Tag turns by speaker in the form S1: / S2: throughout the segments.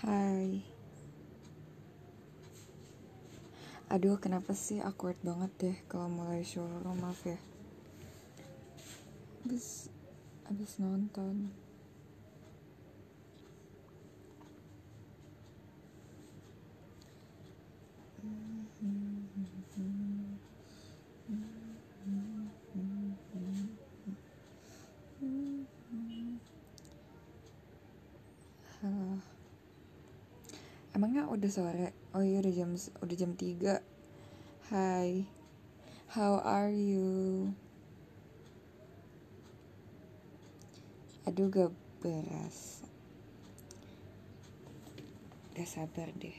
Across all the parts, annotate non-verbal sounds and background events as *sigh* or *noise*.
S1: Hai. Aduh, kenapa sih awkward banget deh kalau mulai showroom oh, maaf ya. Abis, abis nonton. Emangnya udah sore? Oh iya udah jam udah jam tiga. Hai. How are you? Aduh gak berasa. Gak sabar deh.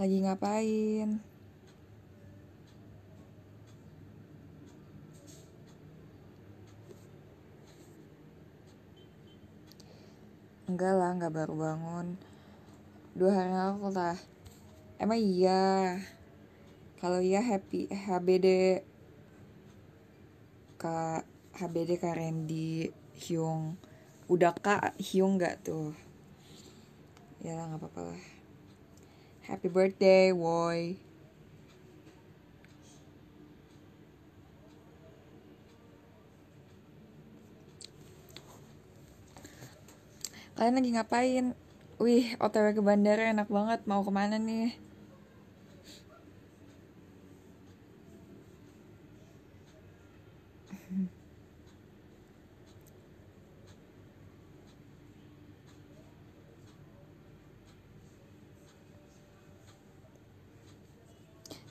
S1: Lagi ngapain? enggak lah nggak baru bangun dua hari lalu lah emang iya kalau iya happy HBD kak HBD kak Randy Hyung udah kak Hyung nggak tuh ya lah nggak apa-apa lah happy birthday boy kalian lagi ngapain? Wih, otw ke bandara enak banget, mau kemana nih?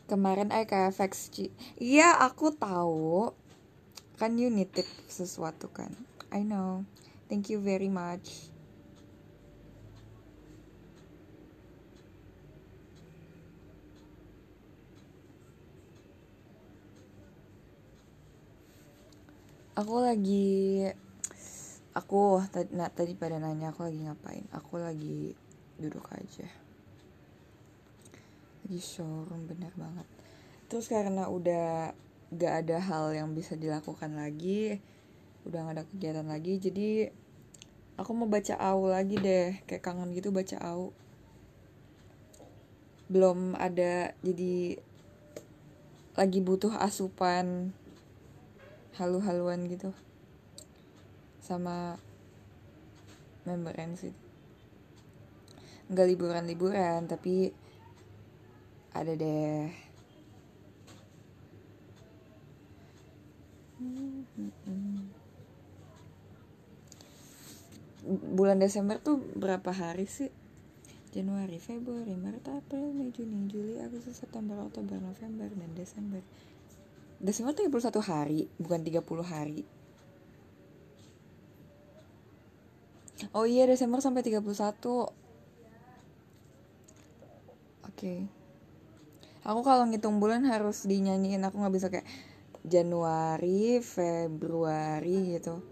S1: kemarin eh kayak FX Iya aku tahu kan you nitip sesuatu kan I know thank you very much aku lagi aku tadi nah, tadi pada nanya aku lagi ngapain aku lagi duduk aja lagi showroom bener banget terus karena udah gak ada hal yang bisa dilakukan lagi udah gak ada kegiatan lagi jadi aku mau baca au lagi deh kayak kangen gitu baca au belum ada jadi lagi butuh asupan halu-haluan gitu sama member NCT nggak liburan-liburan tapi ada deh bulan Desember tuh berapa hari sih? Januari, Februari, Maret, April, Mei, Juni, Juli, Agustus, September, Oktober, November, dan Desember. Desember 31 hari, bukan 30 hari. Oh iya, Desember sampai 31. Oke. Okay. Aku kalau ngitung bulan harus dinyanyiin, aku nggak bisa kayak Januari, Februari gitu.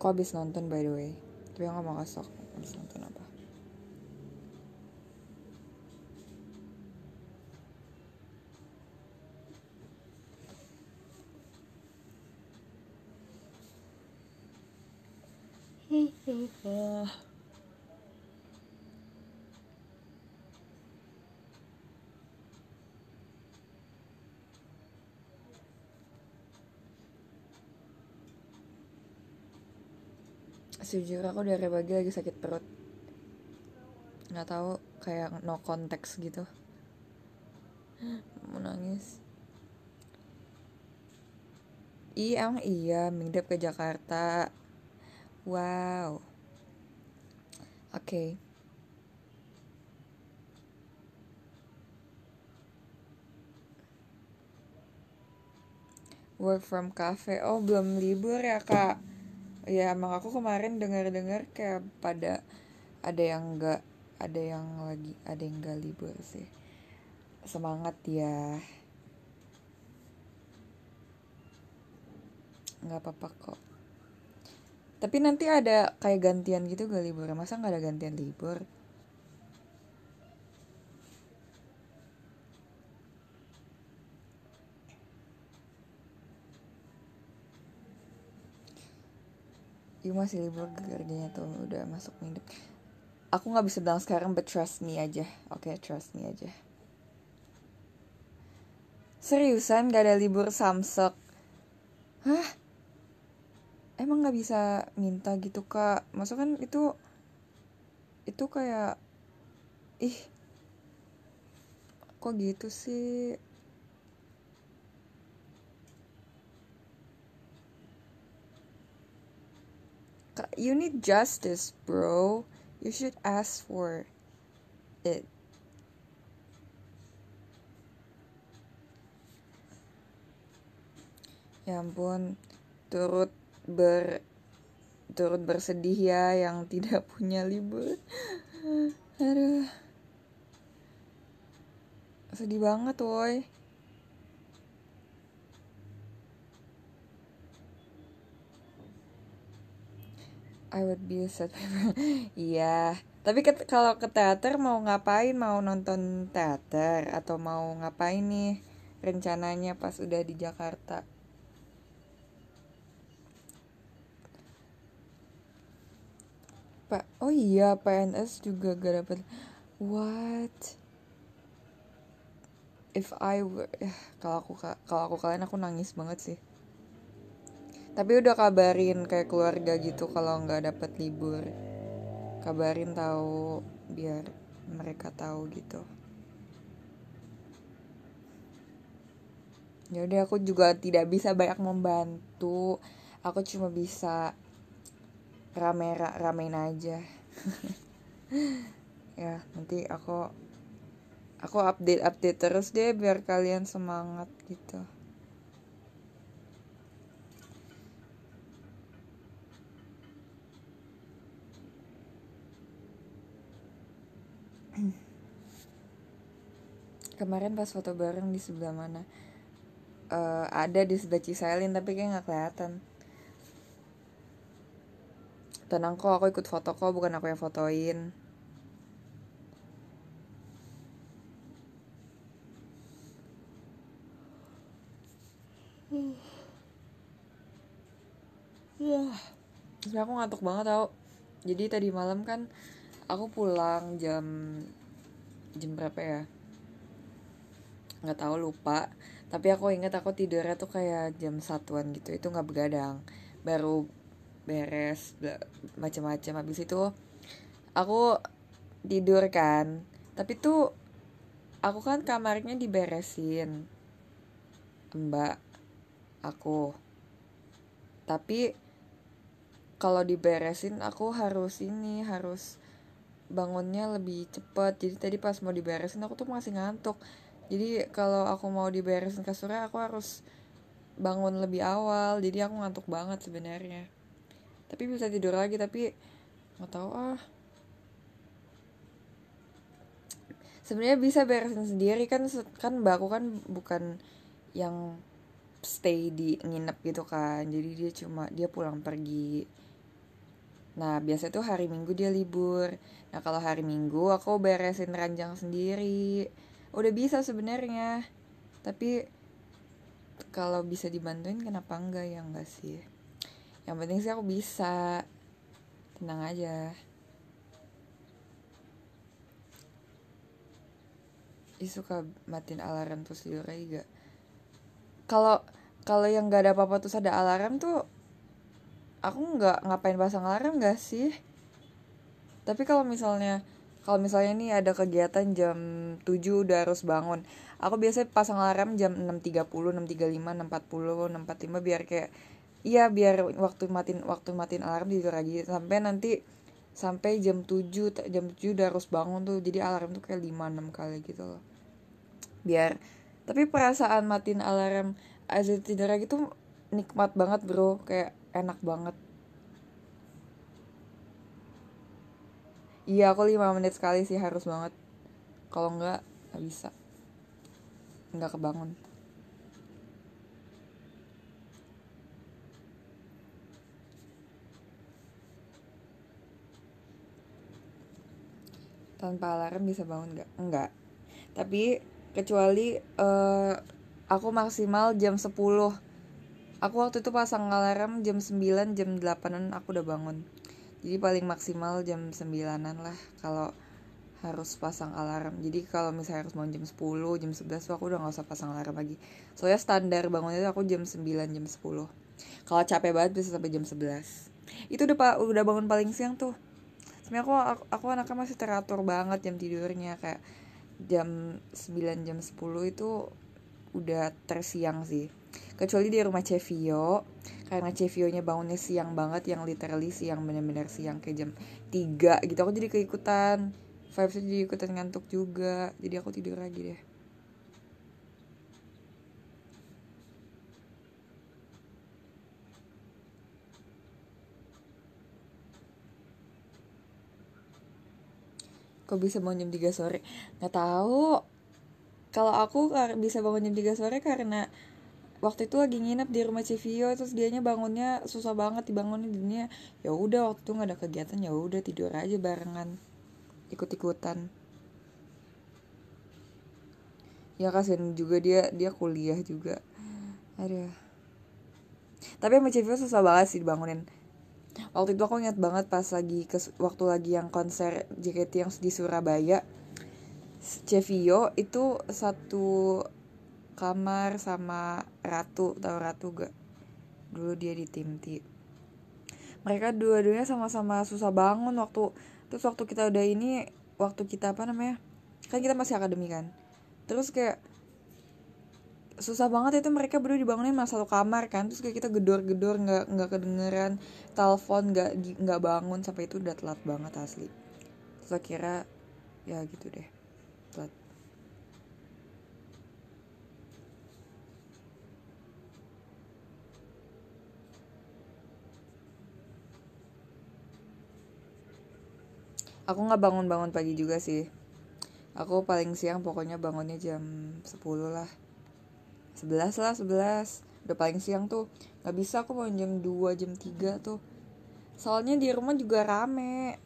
S1: Kok habis nonton by the way. Tapi aku gak mau kasih nonton apa. Sejujurnya aku dari pagi lagi sakit perut nggak tahu kayak no konteks gitu mau nangis iya emang iya mingdep ke Jakarta Wow. Oke. Okay. Work from cafe. Oh, belum libur ya, Kak. Ya, emang aku kemarin dengar-dengar kayak pada ada yang enggak, ada yang lagi, ada yang enggak libur sih. Semangat ya. Nggak apa-apa kok. Tapi nanti ada kayak gantian gitu gak libur, Masa nggak ada gantian libur? You masih libur kerjanya tuh udah masuk minggu. Aku nggak bisa bilang sekarang, but trust me aja. Oke, okay, trust me aja. Seriusan gak ada libur samsek? Hah? emang nggak bisa minta gitu kak maksud kan itu itu kayak ih kok gitu sih you need justice bro you should ask for it ya ampun turut ber turut bersedih ya yang tidak punya libur aduh sedih banget woi I would be a sad *laughs* iya yeah. tapi ke, kalau ke teater mau ngapain mau nonton teater atau mau ngapain nih rencananya pas udah di Jakarta Pak oh iya PNS juga gak dapet what if I were eh, kalau aku kalau aku kalian aku nangis banget sih tapi udah kabarin kayak keluarga gitu kalau nggak dapet libur kabarin tahu biar mereka tahu gitu ya udah aku juga tidak bisa banyak membantu aku cuma bisa rame ramein aja *laughs* ya nanti aku aku update update terus deh biar kalian semangat gitu *clears throat* kemarin pas foto bareng di sebelah mana uh, ada di sebelah Cisailin tapi kayak nggak kelihatan tenang kok aku ikut foto kok bukan aku yang fotoin Wah, uh. aku ngantuk banget tau Jadi tadi malam kan Aku pulang jam Jam berapa ya nggak tahu lupa tapi aku inget aku tidurnya tuh kayak jam satuan gitu itu nggak begadang baru beres macam-macam habis itu aku tidur kan tapi tuh aku kan kamarnya diberesin mbak aku tapi kalau diberesin aku harus ini harus bangunnya lebih cepet jadi tadi pas mau diberesin aku tuh masih ngantuk jadi kalau aku mau diberesin kasurnya aku harus bangun lebih awal jadi aku ngantuk banget sebenarnya tapi bisa tidur lagi tapi nggak tahu ah sebenarnya bisa beresin sendiri kan kan mbak kan bukan yang stay di nginep gitu kan jadi dia cuma dia pulang pergi nah biasa tuh hari minggu dia libur nah kalau hari minggu aku beresin ranjang sendiri udah bisa sebenarnya tapi kalau bisa dibantuin kenapa enggak ya enggak sih yang penting sih aku bisa tenang aja Ih, suka matiin alarm terus tidur aja kalau kalau yang gak ada apa-apa terus ada alarm tuh aku nggak ngapain pasang alarm gak sih tapi kalau misalnya kalau misalnya nih ada kegiatan jam 7 udah harus bangun aku biasanya pasang alarm jam 6.30, 6.35, 6.40, 6.45 biar kayak Iya biar waktu matiin waktu matiin alarm tidur aja sampai nanti sampai jam 7 jam 7 udah harus bangun tuh jadi alarm tuh kayak lima enam kali gitu loh. Biar tapi perasaan matiin alarm aja tidur lagi tuh nikmat banget bro kayak enak banget. Iya aku lima menit sekali sih harus banget. Kalau enggak nggak bisa. Nggak kebangun. tanpa alarm bisa bangun nggak enggak tapi kecuali uh, aku maksimal jam 10 aku waktu itu pasang alarm jam 9 jam 8an aku udah bangun jadi paling maksimal jam 9an lah kalau harus pasang alarm jadi kalau misalnya harus bangun jam 10 jam 11 aku udah nggak usah pasang alarm lagi soalnya standar bangunnya itu aku jam 9 jam 10 kalau capek banget bisa sampai jam 11 itu udah udah bangun paling siang tuh sebenarnya aku, aku aku anaknya masih teratur banget jam tidurnya kayak jam 9 jam 10 itu udah tersiang sih kecuali di rumah Cevio karena Cevio nya bangunnya siang banget yang literally siang bener-bener siang kayak jam 3 gitu aku jadi keikutan Vibes jadi ikutan ngantuk juga jadi aku tidur lagi deh kok bisa bangun jam 3 sore nggak tahu kalau aku bisa bangun jam 3 sore karena waktu itu lagi nginep di rumah Civio terus dianya bangunnya susah banget dibangunin dunia. ya udah waktu itu nggak ada kegiatan ya udah tidur aja barengan ikut ikutan ya kasian juga dia dia kuliah juga ada tapi sama Civio susah banget sih dibangunin waktu itu aku ingat banget pas lagi ke waktu lagi yang konser JKT yang di Surabaya Cevio itu satu kamar sama Ratu tau Ratu gak dulu dia di tim T mereka dua-duanya sama-sama susah bangun waktu terus waktu kita udah ini waktu kita apa namanya kan kita masih akademi kan terus kayak susah banget itu mereka berdua dibangunin mas satu kamar kan terus kayak kita gedor-gedor nggak nggak kedengeran telepon nggak nggak bangun sampai itu udah telat banget asli terus kira ya gitu deh telat aku nggak bangun-bangun pagi juga sih aku paling siang pokoknya bangunnya jam 10 lah sebelas lah sebelas udah paling siang tuh nggak bisa aku mau jam 2 jam 3 tuh soalnya di rumah juga rame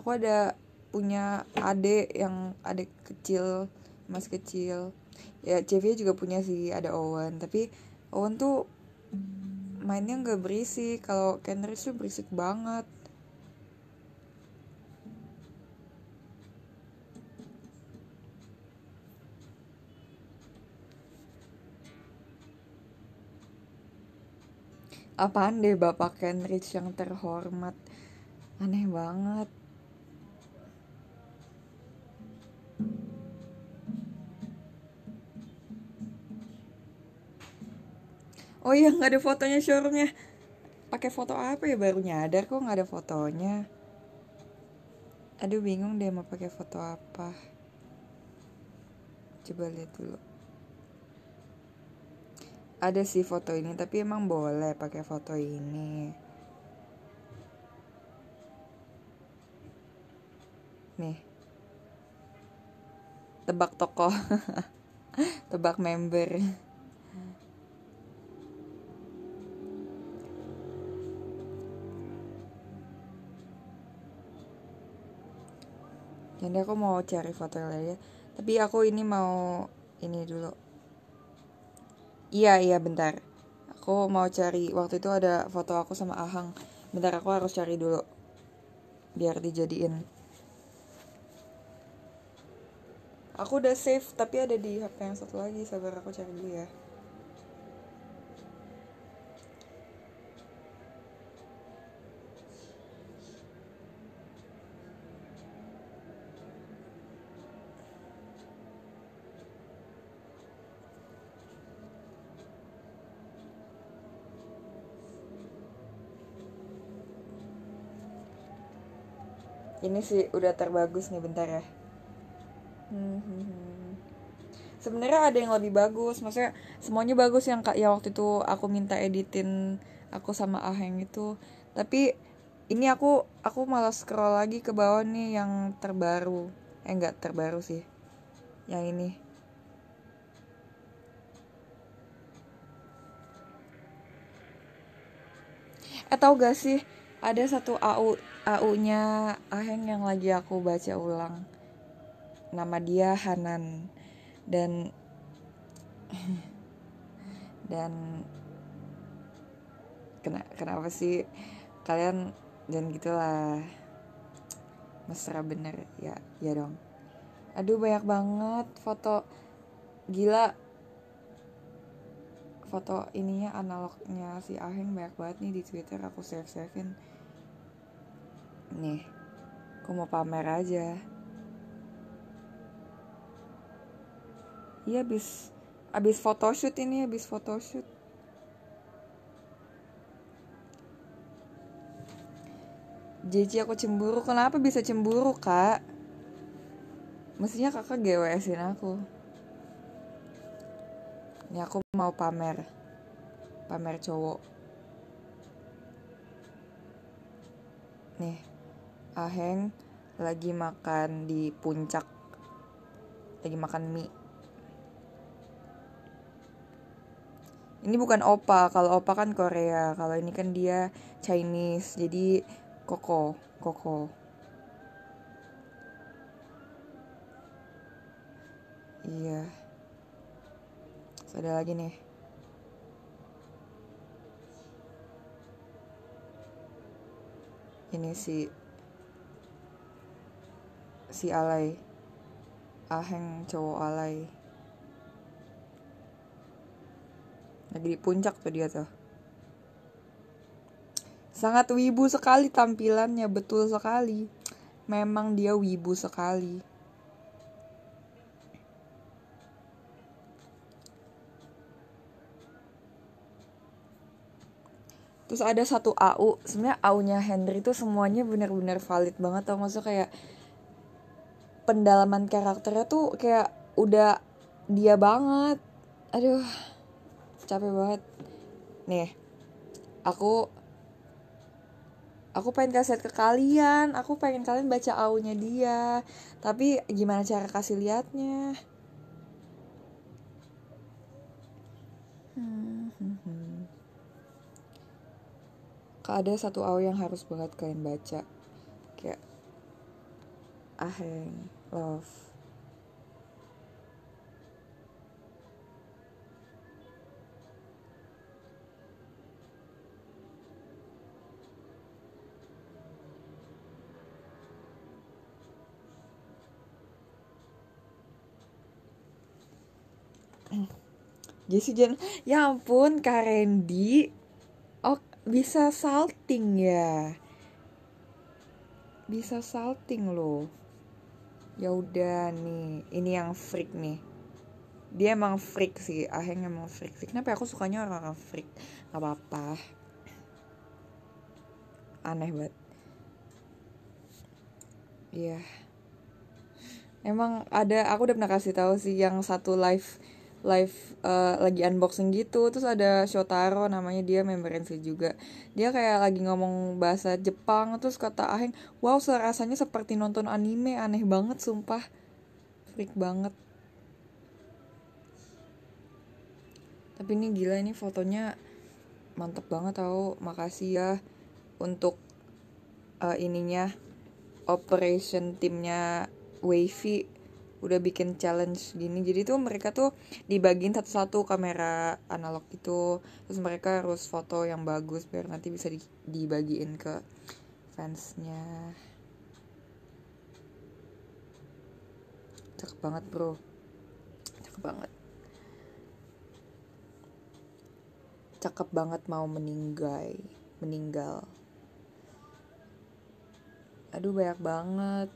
S1: aku ada punya adik yang adik kecil mas kecil ya Cevia juga punya sih ada Owen tapi Owen tuh mainnya nggak berisik kalau Kenris tuh berisik banget apaan deh Bapak Kenrich yang terhormat aneh banget Oh iya nggak ada fotonya showroomnya pakai foto apa ya baru nyadar kok nggak ada fotonya Aduh bingung deh mau pakai foto apa Coba lihat dulu ada sih foto ini tapi emang boleh pakai foto ini nih tebak toko *laughs* tebak member jadi aku mau cari foto lagi tapi aku ini mau ini dulu Iya, iya, bentar. Aku mau cari, waktu itu ada foto aku sama Ahang. Bentar, aku harus cari dulu. Biar dijadiin. Aku udah save, tapi ada di HP yang satu lagi. Sabar, aku cari dulu ya. ini sih udah terbagus nih bentar ya hmm, hmm, hmm, hmm, sebenarnya ada yang lebih bagus maksudnya semuanya bagus yang kak ya waktu itu aku minta editin aku sama Aheng itu tapi ini aku aku malah scroll lagi ke bawah nih yang terbaru eh nggak terbaru sih yang ini eh tau gak sih ada satu AU AU-nya Aheng yang lagi aku baca ulang. Nama dia Hanan dan *laughs* dan kena, kenapa sih kalian dan gitulah mesra bener ya ya dong aduh banyak banget foto gila foto ininya analognya si Aheng banyak banget nih di Twitter aku save-savein nih aku mau pamer aja iya abis abis photoshoot ini abis photoshoot Jiji aku cemburu Kenapa bisa cemburu kak? Mestinya kakak GWSin aku Ini aku mau pamer Pamer cowok Nih Aheng lagi makan di puncak lagi makan mie ini bukan opa kalau opa kan Korea kalau ini kan dia Chinese jadi koko koko iya ada lagi nih ini sih si alay aheng cowok alay lagi di puncak tuh dia tuh sangat wibu sekali tampilannya betul sekali memang dia wibu sekali Terus ada satu AU, sebenarnya AU-nya Henry itu semuanya benar-benar valid banget tau maksudnya kayak pendalaman karakternya tuh kayak udah dia banget aduh capek banget nih aku aku pengen kasih ke kalian aku pengen kalian baca aunya dia tapi gimana cara kasih liatnya hmm, ada satu au yang harus banget kalian baca kayak aheng love *clears throat* Jesse Jen, ya ampun Kak Randy, oh bisa salting ya, bisa salting loh ya udah nih ini yang freak nih dia emang freak sih Aheng emang freak sih kenapa ya? aku sukanya orang-orang freak gak apa-apa aneh banget iya yeah. emang ada aku udah pernah kasih tahu sih yang satu live live uh, lagi unboxing gitu terus ada Shotaro namanya dia member NC juga dia kayak lagi ngomong bahasa Jepang terus kata Aheng wow rasanya seperti nonton anime aneh banget sumpah freak banget tapi ini gila ini fotonya mantep banget tau makasih ya untuk uh, ininya operation timnya Wavy udah bikin challenge gini jadi tuh mereka tuh dibagiin satu-satu kamera analog itu terus mereka harus foto yang bagus biar nanti bisa di, dibagiin ke fansnya cakep banget bro cakep banget cakep banget mau meninggal meninggal aduh banyak banget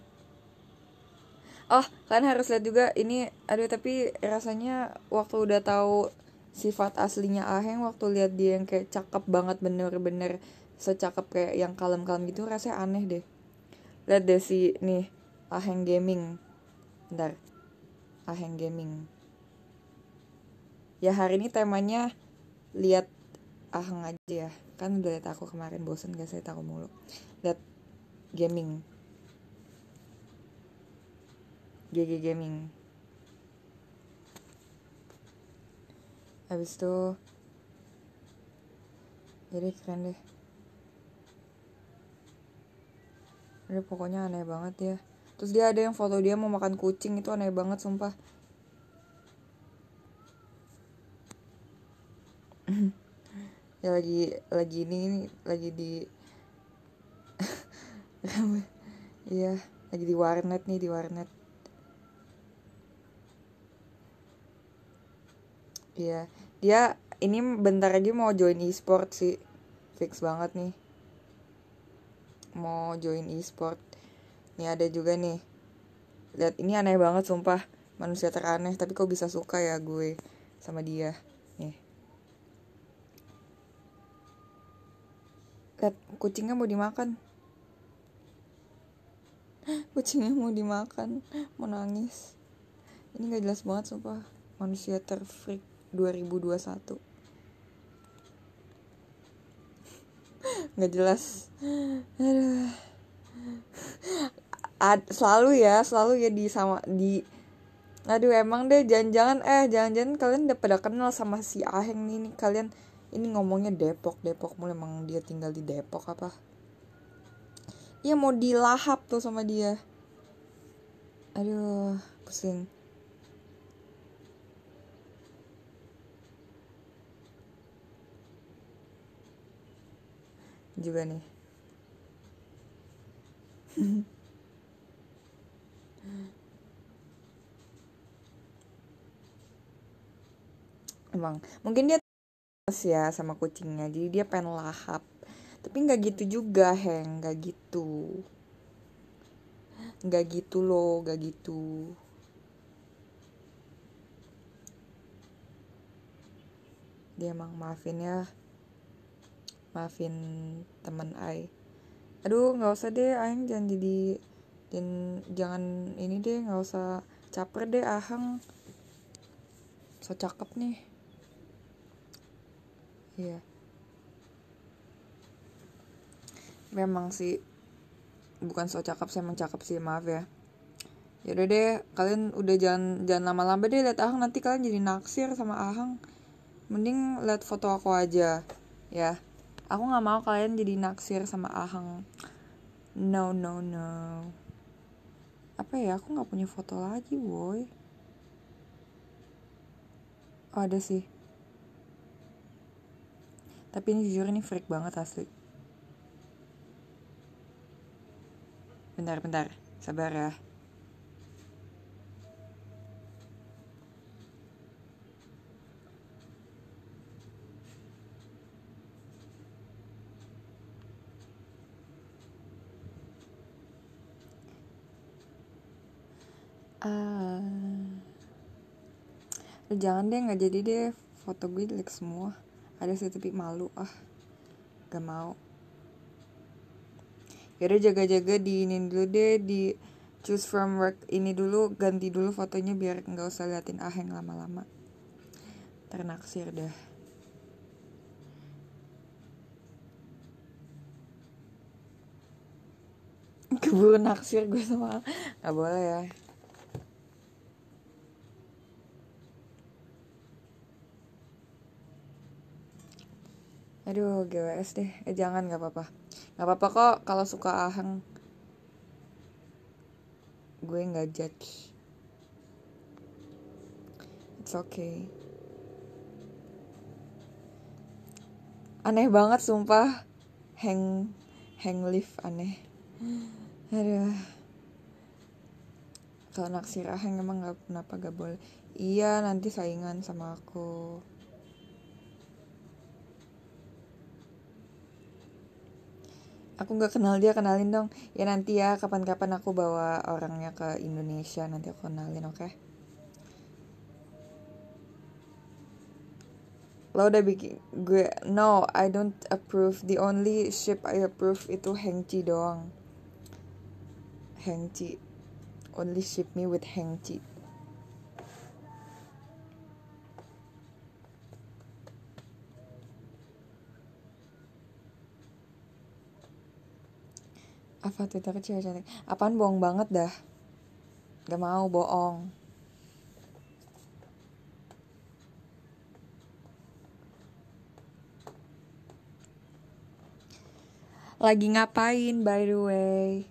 S1: oh kalian harus lihat juga ini aduh tapi rasanya waktu udah tahu sifat aslinya Aheng waktu lihat dia yang kayak cakep banget bener-bener secakep kayak yang kalem-kalem gitu rasanya aneh deh lihat deh si nih Aheng Gaming bentar Aheng Gaming ya hari ini temanya lihat Aheng aja ya kan udah lihat aku kemarin bosen gak saya tahu mulu lihat gaming GG Gaming habis itu jadi keren deh Udah pokoknya aneh banget ya Terus dia ada yang foto dia mau makan kucing Itu aneh banget sumpah *clears throat* ya lagi lagi ini lagi di *laughs* iya lagi di warnet nih di warnet Iya, dia ini bentar lagi mau join e-sport sih. Fix banget nih. Mau join e-sport. ini ada juga nih. Lihat ini aneh banget sumpah. Manusia teraneh tapi kok bisa suka ya gue sama dia. Nih. Lihat kucingnya mau dimakan. *gasps* Kucingnya mau dimakan, mau nangis. Ini gak jelas banget sumpah. Manusia terfreak 2021 *laughs* nggak jelas Aduh. Ad, selalu ya selalu ya di sama di aduh emang deh jangan-jangan eh jangan-jangan kalian udah pada kenal sama si Aheng nih, nih kalian ini ngomongnya Depok Depok mulai emang dia tinggal di Depok apa Iya mau dilahap tuh sama dia aduh pusing juga nih emang mungkin dia terus ya sama kucingnya jadi dia pengen lahap tapi nggak gitu juga heng nggak gitu nggak gitu loh nggak gitu dia emang maafin ya maafin teman ay, aduh nggak usah deh Aing jangan jadi dan jangan ini deh nggak usah caper deh Ahang so cakep nih iya yeah. memang sih bukan so cakep saya emang cakep sih maaf ya yaudah deh kalian udah jangan jangan lama-lama deh lihat Ahang nanti kalian jadi naksir sama Ahang mending lihat foto aku aja ya aku nggak mau kalian jadi naksir sama ahang no no no apa ya aku nggak punya foto lagi boy oh ada sih tapi ini jujur ini freak banget asli bentar bentar sabar ya Uh, jangan deh nggak jadi deh foto gue jelek semua ada sih tapi malu ah gak mau yaudah jaga-jaga di ini dulu deh di choose from work ini dulu ganti dulu fotonya biar nggak usah liatin aheng lama-lama ternaksir dah keburu naksir gue sama nggak boleh ya aduh GWS deh eh jangan nggak apa-apa nggak apa-apa kok kalau suka ahang gue nggak judge it's okay aneh banget sumpah hang hang lift aneh aduh kalau naksir ahang emang nggak kenapa gak boleh iya nanti saingan sama aku aku nggak kenal dia kenalin dong ya nanti ya kapan-kapan aku bawa orangnya ke Indonesia nanti aku kenalin oke okay? lo udah bikin gue no I don't approve the only ship I approve itu Hengchi doang Hengchi only ship me with Hengchi apa Twitter cewek cantik apaan bohong banget dah gak mau bohong lagi ngapain by the way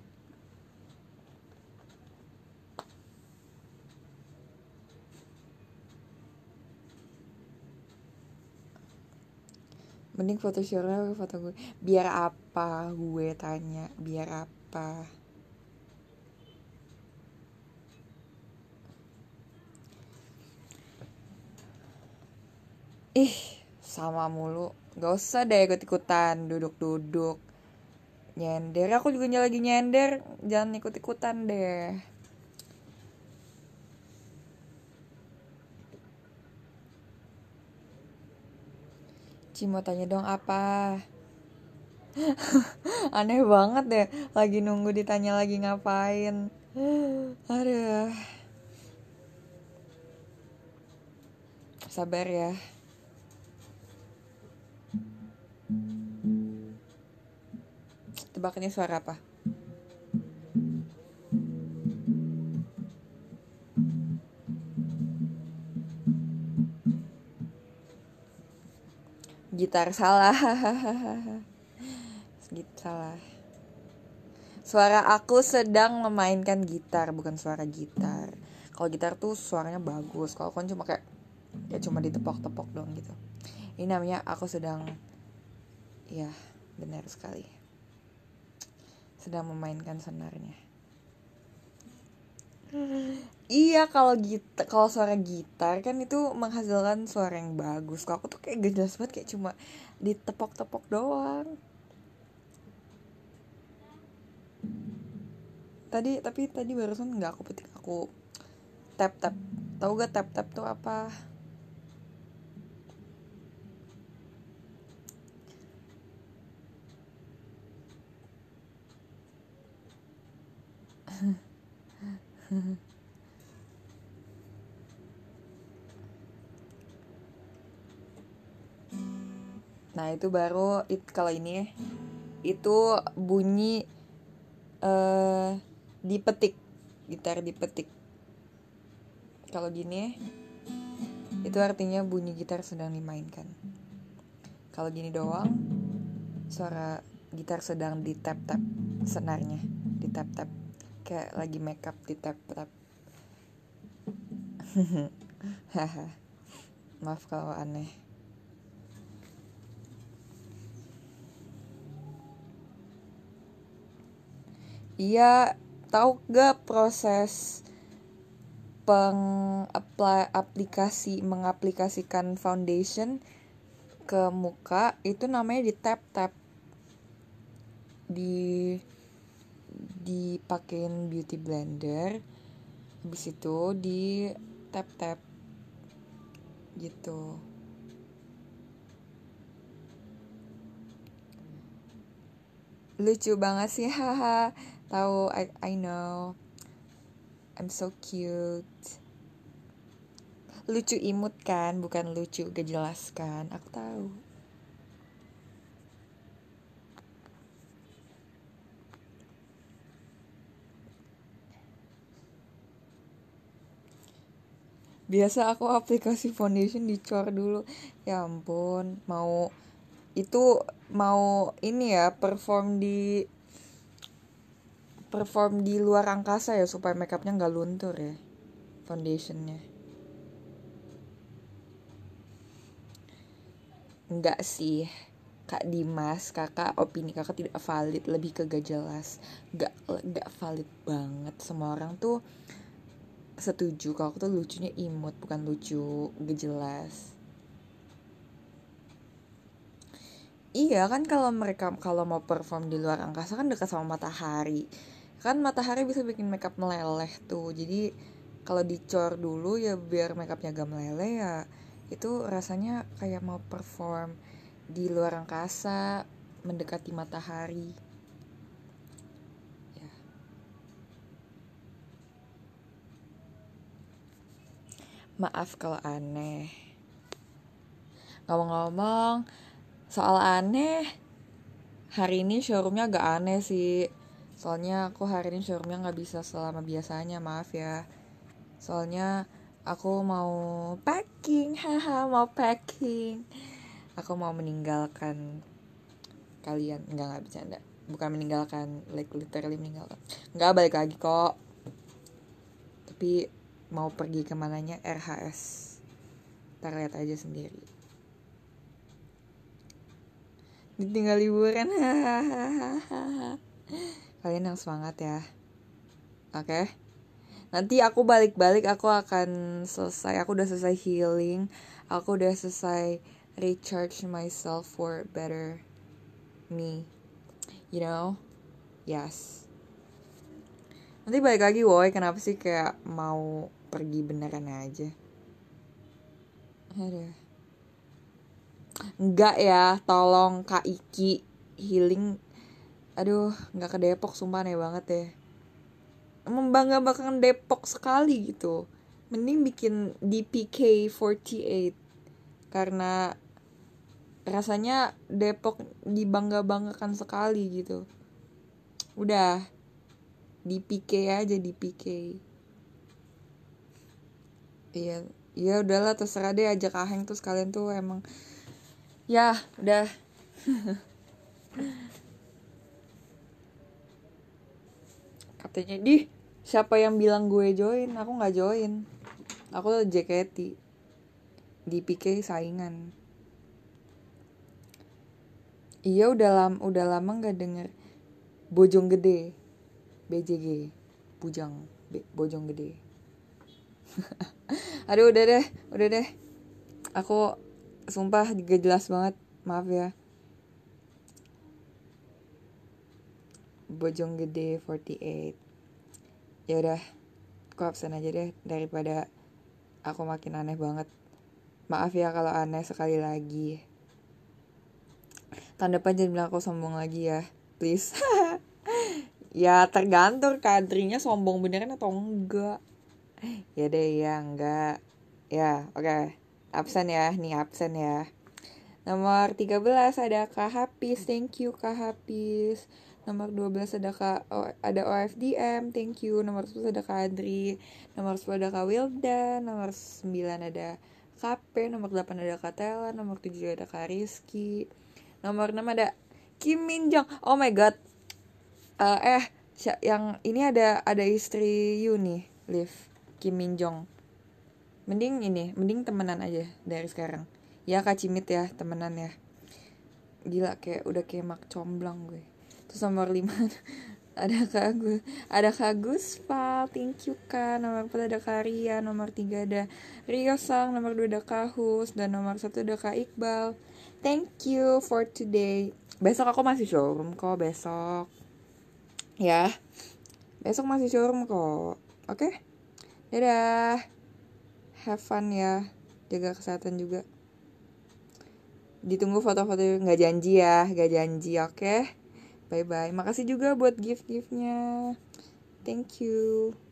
S1: mending foto apa foto gue biar apa gue tanya biar apa ih sama mulu gak usah deh ikut ikutan duduk duduk nyender aku juga lagi nyender jangan ikut ikutan deh Ci mau tanya dong apa? *laughs* Aneh banget deh, lagi nunggu ditanya lagi ngapain. Aduh. Sabar ya. Tebak ini suara apa? gitar salah *laughs* gitar salah suara aku sedang memainkan gitar bukan suara gitar kalau gitar tuh suaranya bagus kalau kon kan cuma kayak ya cuma ditepok-tepok doang gitu ini namanya aku sedang ya benar sekali sedang memainkan senarnya Iya kalau gitar kalau suara gitar kan itu menghasilkan suara yang bagus. Kalau aku tuh kayak gak jelas banget kayak cuma ditepok-tepok doang. Tadi tapi tadi barusan nggak aku petik aku tap tap. Tahu gak tap tap tuh apa? Hmm. *laughs* *laughs* nah itu baru it, kalau ini itu bunyi uh, dipetik gitar dipetik kalau gini itu artinya bunyi gitar sedang dimainkan kalau gini doang suara gitar sedang di tap tap senarnya di tap tap kayak lagi makeup di tap tap *laughs* maaf kalau aneh Iya, tahu gak proses peng apply aplikasi mengaplikasikan foundation ke muka itu namanya di tap tap di dipakein beauty blender habis itu di tap tap gitu lucu banget sih *laughs* haha tahu I, I know I'm so cute lucu imut kan bukan lucu gak jelas kan aku tahu biasa aku aplikasi foundation dicor dulu ya ampun mau itu mau ini ya perform di perform di luar angkasa ya supaya makeupnya nggak luntur ya foundationnya nggak sih Kak Dimas, kakak opini kakak tidak valid, lebih ke gak jelas, nggak nggak valid banget. Semua orang tuh setuju kalau aku tuh lucunya imut bukan lucu gak jelas iya kan kalau mereka kalau mau perform di luar angkasa kan dekat sama matahari kan matahari bisa bikin makeup meleleh tuh jadi kalau dicor dulu ya biar makeupnya gak meleleh ya itu rasanya kayak mau perform di luar angkasa mendekati matahari Maaf kalau aneh. Ngomong-ngomong, soal aneh, hari ini showroomnya agak aneh sih. Soalnya aku hari ini showroomnya nggak bisa selama biasanya, maaf ya. Soalnya aku mau packing, *laughs* haha mau packing. Aku mau meninggalkan kalian, nggak nggak bercanda. Bukan meninggalkan, like literally meninggalkan. Nggak balik lagi kok. Tapi mau pergi kemananya RHS ntar lihat aja sendiri ditinggal liburan kalian yang semangat ya oke nanti aku balik-balik aku akan selesai aku udah selesai healing aku udah selesai recharge myself for better me you know yes nanti balik lagi woi kenapa sih kayak mau pergi beneran aja aduh enggak ya tolong kak Iki healing aduh nggak ke Depok sumpah nih banget ya membangga bahkan Depok sekali gitu mending bikin DPK 48 karena rasanya Depok dibangga-banggakan sekali gitu udah DPK aja DPK iya iya udahlah terserah deh ajak aheng tuh sekalian tuh emang ya udah *laughs* katanya di siapa yang bilang gue join aku nggak join aku JKT di PK saingan iya udah lama udah lama nggak denger Bojong Gede BJG Bujang Be, Bojong Gede *laughs* aduh udah deh udah deh aku sumpah gak jelas banget maaf ya Bojong Gede 48 ya udah aku absen aja deh daripada aku makin aneh banget maaf ya kalau aneh sekali lagi Tanda depan bilang aku sombong lagi ya please *laughs* ya tergantung kadrinya sombong beneran atau enggak ya deh ya enggak ya oke okay. absen ya nih absen ya nomor 13 ada Kak Hapis thank you Kak Hapis Nomor 12 ada Kak, o, ada OFDM, thank you. Nomor 10 ada Kak Adri Nomor 10 ada Kak Wilda Nomor 9 ada KP. Nomor 8 ada Kak Tela. Nomor 7 ada Kak Rizky. Nomor 6 ada Kim Min Jong. Oh my god. Uh, eh, eh yang ini ada ada istri Yuni, Live Kim Min Jong. Mending ini, mending temenan aja dari sekarang. Ya Kak Cimit ya, temenan ya. Gila kayak udah kayak mak comblang gue. Terus nomor 5 *laughs* ada Kak Agus, ada Kak pal, thank you Kak. Nomor 4 ada Kak Ria, nomor 3 ada Rio Sang, nomor 2 ada Kak Hus, dan nomor 1 ada Kak Iqbal. Thank you for today. Besok aku masih showroom kok, besok. Ya. Besok masih showroom kok. Oke? Okay? Dadah. Have fun ya. Jaga kesehatan juga. Ditunggu foto-foto nggak janji ya, nggak janji, oke? Okay? Bye bye. Makasih juga buat gift-giftnya. Thank you.